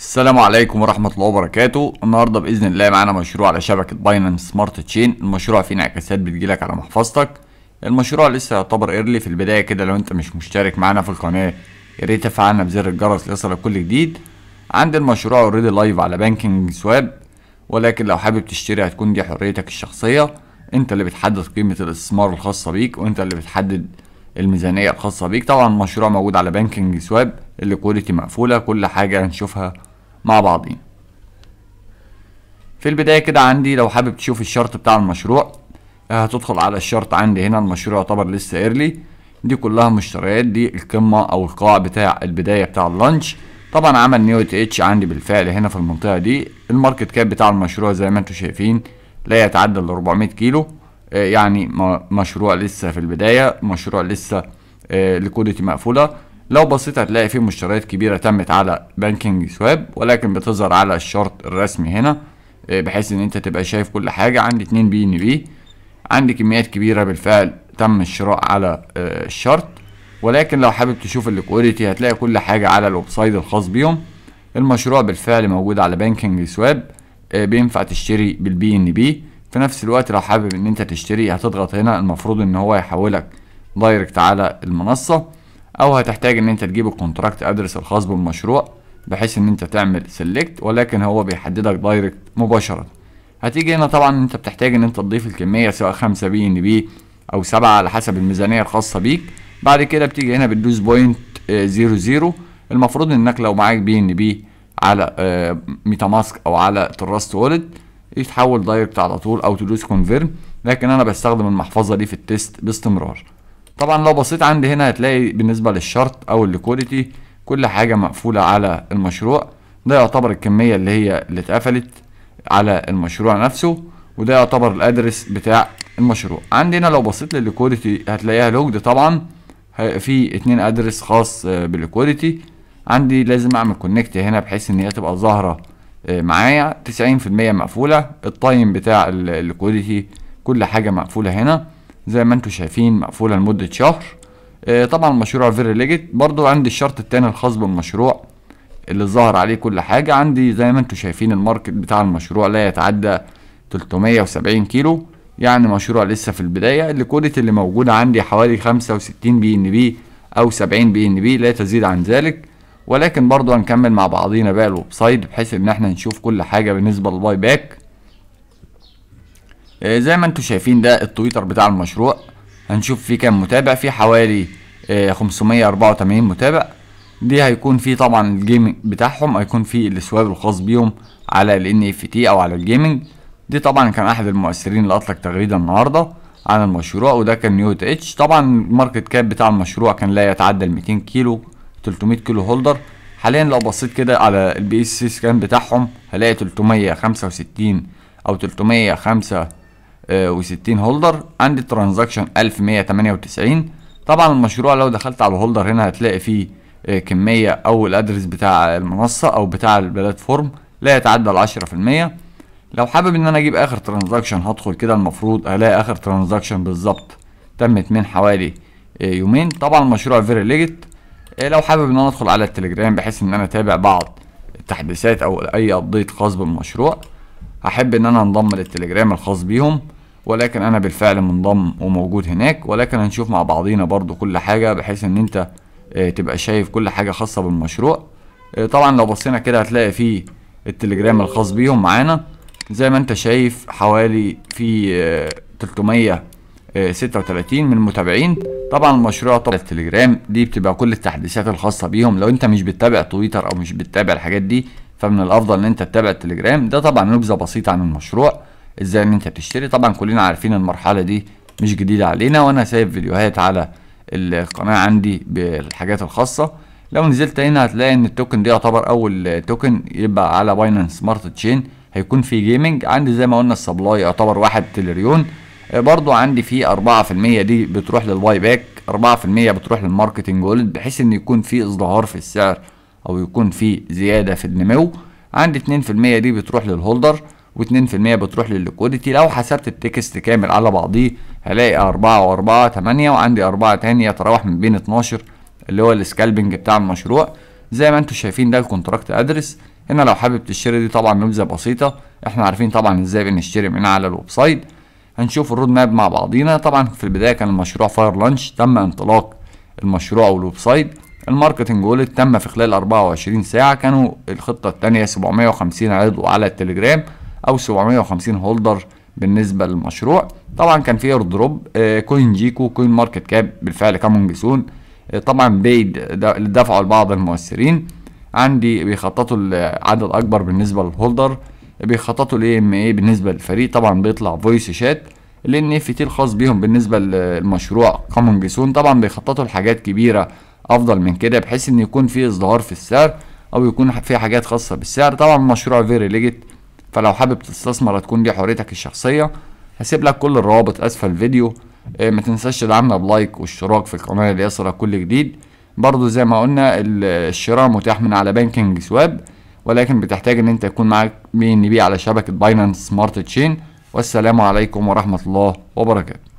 السلام عليكم ورحمة الله وبركاته النهاردة بإذن الله معانا مشروع على شبكة باينانس سمارت تشين المشروع فيه انعكاسات بتجيلك على محفظتك المشروع لسه يعتبر ايرلي في البداية كده لو انت مش مشترك معانا في القناة يا ريت تفعلنا بزر الجرس ليصلك كل جديد عند المشروع اوريدي لايف على بانكينج سواب ولكن لو حابب تشتري هتكون دي حريتك الشخصية انت اللي بتحدد قيمة الاستثمار الخاصة بيك وانت اللي بتحدد الميزانية الخاصة بيك طبعا المشروع موجود على بانكينج سواب اللي كواليتي مقفولة كل حاجة هنشوفها مع بعضين في البداية كده عندي لو حابب تشوف الشرط بتاع المشروع آه، هتدخل على الشرط عندي هنا المشروع يعتبر لسه ايرلي دي كلها مشتريات دي القمة او القاع بتاع البداية بتاع اللانش طبعا عمل نيو اتش عندي بالفعل هنا في المنطقة دي الماركت كاب بتاع المشروع زي ما انتم شايفين لا يتعدى ال 400 كيلو آه، يعني مشروع لسه في البداية مشروع لسه آه، ليكوديتي مقفولة لو بصيت هتلاقي في مشتريات كبيرة تمت على بانكينج سواب ولكن بتظهر على الشرط الرسمي هنا آه، بحيث ان انت تبقى شايف كل حاجة عندي 2 بي ان بي عندي كميات كبيرة بالفعل تم الشراء على آه، الشرط ولكن لو حابب تشوف الليكويديتي هتلاقي كل حاجة على الويب سايت الخاص بيهم المشروع بالفعل موجود على بانكينج سواب آه، بينفع تشتري بالبي ان بي في نفس الوقت لو حابب ان انت تشتري هتضغط هنا المفروض ان هو يحولك دايركت على المنصة او هتحتاج ان انت تجيب الكونتراكت ادرس الخاص بالمشروع بحيث ان انت تعمل سيلكت ولكن هو بيحددك دايركت مباشره هتيجي هنا طبعا انت بتحتاج ان انت تضيف الكميه سواء 5 بي ان بي او 7 على حسب الميزانيه الخاصه بيك بعد كده بتيجي هنا بتدوس بوينت 00 المفروض انك لو معاك بي ان بي على آه ميتا ماسك او على تراست وولد يتحول دايركت على طول او تدوس كونفيرم لكن انا بستخدم المحفظه دي في التيست باستمرار طبعا لو بصيت عندي هنا هتلاقي بالنسبة للشرط او الليكويديتي كل حاجة مقفولة على المشروع ده يعتبر الكمية اللي هي اللي اتقفلت على المشروع نفسه وده يعتبر الادرس بتاع المشروع عندنا لو بصيت للليكويديتي هتلاقيها لوجد طبعا في اتنين ادرس خاص آه، بالليكويديتي عندي لازم اعمل كونكت هنا بحيث ان هي تبقى ظاهره آه، معايا تسعين في المية مقفوله التايم بتاع الليكويديتي كل حاجه مقفوله هنا زي ما انتم شايفين مقفوله لمده شهر آه، طبعا مشروع فيري ليجيت برضو عندي الشرط التاني الخاص بالمشروع اللي ظهر عليه كل حاجه عندي زي ما انتم شايفين الماركت بتاع المشروع لا يتعدى 370 كيلو يعني مشروع لسه في البدايه الليكوديتي اللي, اللي موجوده عندي حوالي 65 بي ان بي او 70 بي ان بي لا تزيد عن ذلك ولكن برضو هنكمل مع بعضينا بقى الويب سايت بحيث ان احنا نشوف كل حاجه بالنسبه للباي باك آه، زي ما انتم شايفين ده التويتر بتاع المشروع هنشوف فيه كام متابع فيه حوالي 584 آه، متابع دي هيكون فيه طبعا الجيمنج بتاعهم هيكون فيه السواب الخاص بيهم على ال NFT او على الجيمنج دي طبعا كان احد المؤثرين اللي اطلق تغريده النهارده عن المشروع وده كان نيو اتش طبعا الماركت كاب بتاع المشروع كان لا يتعدى ال 200 كيلو 300 كيلو هولدر حاليا لو بصيت كده على البي اس سي سكان بتاعهم هلاقي 365 او 305 وستين هولدر عندي ترانزاكشن 1198 طبعا المشروع لو دخلت على الهولدر هنا هتلاقي فيه آه، كمية او الادرس بتاع المنصة او بتاع البلاتفورم لا يتعدى العشرة في المية لو حابب ان انا اجيب اخر ترانزاكشن هدخل كده المفروض الاقي اخر ترانزاكشن بالظبط تمت من حوالي آه، يومين طبعا المشروع فيري ليجت آه، لو حابب ان انا ادخل على التليجرام بحيث ان انا اتابع بعض التحديثات او اي ابديت خاص بالمشروع هحب ان انا انضم للتليجرام الخاص بيهم ولكن انا بالفعل منضم وموجود هناك ولكن هنشوف مع بعضينا برضو كل حاجة بحيث ان انت آه، تبقى شايف كل حاجة خاصة بالمشروع آه، طبعا لو بصينا كده هتلاقي فيه التليجرام الخاص بيهم معانا زي ما انت شايف حوالي في 336 آه، من المتابعين طبعا المشروع طبعا التليجرام دي بتبقى كل التحديثات الخاصة بيهم لو انت مش بتتابع تويتر او مش بتتابع الحاجات دي فمن الافضل ان انت تتابع التليجرام ده طبعا نبذة بسيطة عن المشروع ازاي ان انت بتشتري طبعا كلنا عارفين المرحله دي مش جديده علينا وانا سايب فيديوهات على القناه عندي بالحاجات الخاصه لو نزلت هنا هتلاقي ان التوكن دي يعتبر اول توكن يبقى على باينانس سمارت تشين هيكون في جيمنج عندي زي ما قلنا السبلاي يعتبر واحد تريليون برضو عندي في 4% دي بتروح للباي باك 4% بتروح للماركتنج جولد بحيث ان يكون في ازدهار في السعر او يكون في زياده في النمو عندي 2% دي بتروح للهولدر و2% بتروح للليكويديتي لو حسبت التكست كامل على بعضيه هلاقي 4 و4 8 وعندي 4 تانية يتراوح من بين 12 اللي هو السكالبنج بتاع المشروع زي ما انتم شايفين ده الكونتراكت ادرس هنا لو حابب تشتري دي طبعا نبذه بسيطه احنا عارفين طبعا ازاي بنشتري من على الويب سايت هنشوف الرود ماب مع بعضينا طبعا في البدايه كان المشروع فاير لانش تم انطلاق المشروع والويب سايت الماركتنج وولت تم في خلال 24 ساعه كانوا الخطه الثانيه 750 عرض على التليجرام او 750 هولدر بالنسبه للمشروع طبعا كان في دروب كوين آه، جيكو كوين ماركت كاب بالفعل كامونج سون آه، طبعا بيد اللي دفعه لبعض المؤثرين عندي بيخططوا لعدد اكبر بالنسبه للهولدر بيخططوا لاي ام اي بالنسبه للفريق طبعا بيطلع فويس شات لان اف تي الخاص بيهم بالنسبه للمشروع كامونج سون طبعا بيخططوا لحاجات كبيره افضل من كده بحيث ان يكون في ازدهار في السعر او يكون في حاجات خاصه بالسعر طبعا مشروع فيري ليجيت فلو حابب تستثمر هتكون دي حريتك الشخصيه هسيب لك كل الروابط اسفل الفيديو إيه، ما تنساش تدعمنا بلايك واشتراك في القناه ليصلك كل جديد برضو زي ما قلنا الشراء متاح من على بانكينج سواب ولكن بتحتاج ان انت يكون معاك بي ان بي على شبكه باينانس سمارت تشين والسلام عليكم ورحمه الله وبركاته